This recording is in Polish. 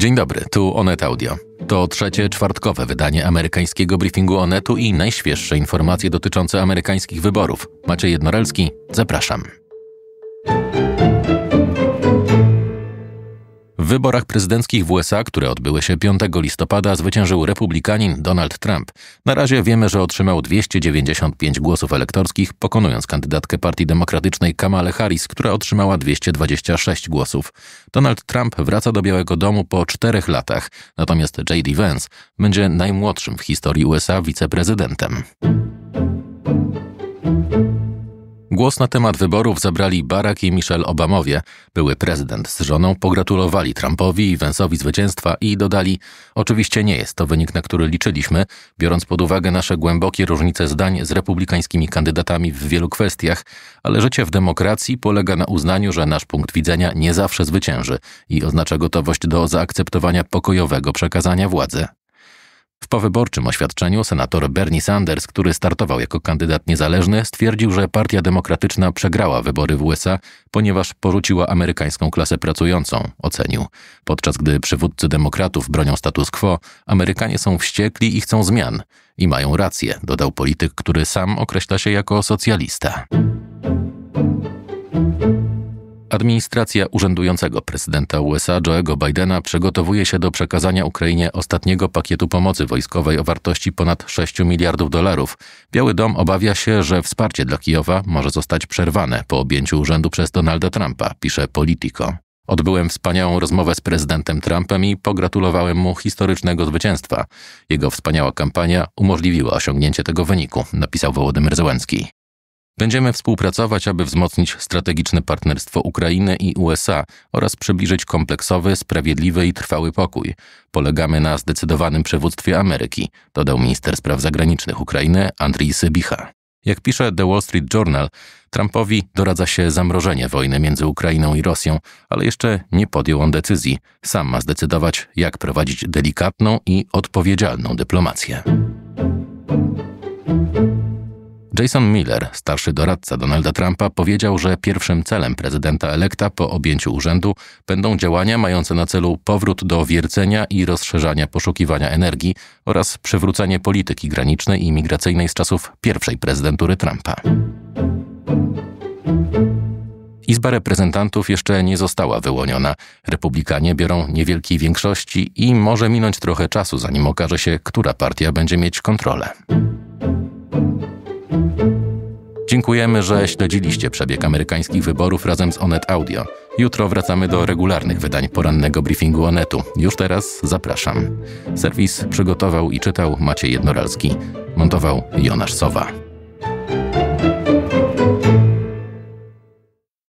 Dzień dobry, tu Onet Audio. To trzecie czwartkowe wydanie amerykańskiego briefingu Onetu i najświeższe informacje dotyczące amerykańskich wyborów. Maciej Jednorelski, zapraszam. wyborach prezydenckich w USA, które odbyły się 5 listopada, zwyciężył republikanin Donald Trump. Na razie wiemy, że otrzymał 295 głosów elektorskich, pokonując kandydatkę Partii Demokratycznej Kamale Harris, która otrzymała 226 głosów. Donald Trump wraca do Białego Domu po czterech latach, natomiast J.D. Vance będzie najmłodszym w historii USA wiceprezydentem. Głos na temat wyborów zabrali Barack i Michelle Obamowie. Były prezydent z żoną pogratulowali Trumpowi i Wensowi zwycięstwa i dodali: Oczywiście nie jest to wynik, na który liczyliśmy, biorąc pod uwagę nasze głębokie różnice zdań z republikańskimi kandydatami w wielu kwestiach, ale życie w demokracji polega na uznaniu, że nasz punkt widzenia nie zawsze zwycięży i oznacza gotowość do zaakceptowania pokojowego przekazania władzy. W powyborczym oświadczeniu senator Bernie Sanders, który startował jako kandydat niezależny, stwierdził, że Partia Demokratyczna przegrała wybory w USA, ponieważ porzuciła amerykańską klasę pracującą, ocenił. Podczas gdy przywódcy demokratów bronią status quo, Amerykanie są wściekli i chcą zmian. I mają rację, dodał polityk, który sam określa się jako socjalista. Administracja urzędującego prezydenta USA Joe'ego Bidena przygotowuje się do przekazania Ukrainie ostatniego pakietu pomocy wojskowej o wartości ponad 6 miliardów dolarów. Biały Dom obawia się, że wsparcie dla Kijowa może zostać przerwane po objęciu urzędu przez Donalda Trumpa, pisze Politico. Odbyłem wspaniałą rozmowę z prezydentem Trumpem i pogratulowałem mu historycznego zwycięstwa. Jego wspaniała kampania umożliwiła osiągnięcie tego wyniku, napisał Wołodymyr Zełenski. Będziemy współpracować, aby wzmocnić strategiczne partnerstwo Ukrainy i USA oraz przybliżyć kompleksowy, sprawiedliwy i trwały pokój. Polegamy na zdecydowanym przywództwie Ameryki, dodał minister spraw zagranicznych Ukrainy Andrii Sybicha. Jak pisze The Wall Street Journal, Trumpowi doradza się zamrożenie wojny między Ukrainą i Rosją, ale jeszcze nie podjął on decyzji. Sam ma zdecydować, jak prowadzić delikatną i odpowiedzialną dyplomację. Jason Miller, starszy doradca Donalda Trumpa, powiedział, że pierwszym celem prezydenta elekta po objęciu urzędu będą działania mające na celu powrót do wiercenia i rozszerzania poszukiwania energii oraz przywrócenie polityki granicznej i migracyjnej z czasów pierwszej prezydentury Trumpa. Izba Reprezentantów jeszcze nie została wyłoniona. Republikanie biorą niewielkiej większości i może minąć trochę czasu, zanim okaże się, która partia będzie mieć kontrolę. Dziękujemy, że śledziliście przebieg amerykańskich wyborów razem z Onet Audio. Jutro wracamy do regularnych wydań porannego briefingu Onetu. Już teraz zapraszam. Serwis przygotował i czytał Maciej Jednoralski. Montował Jonasz Sowa.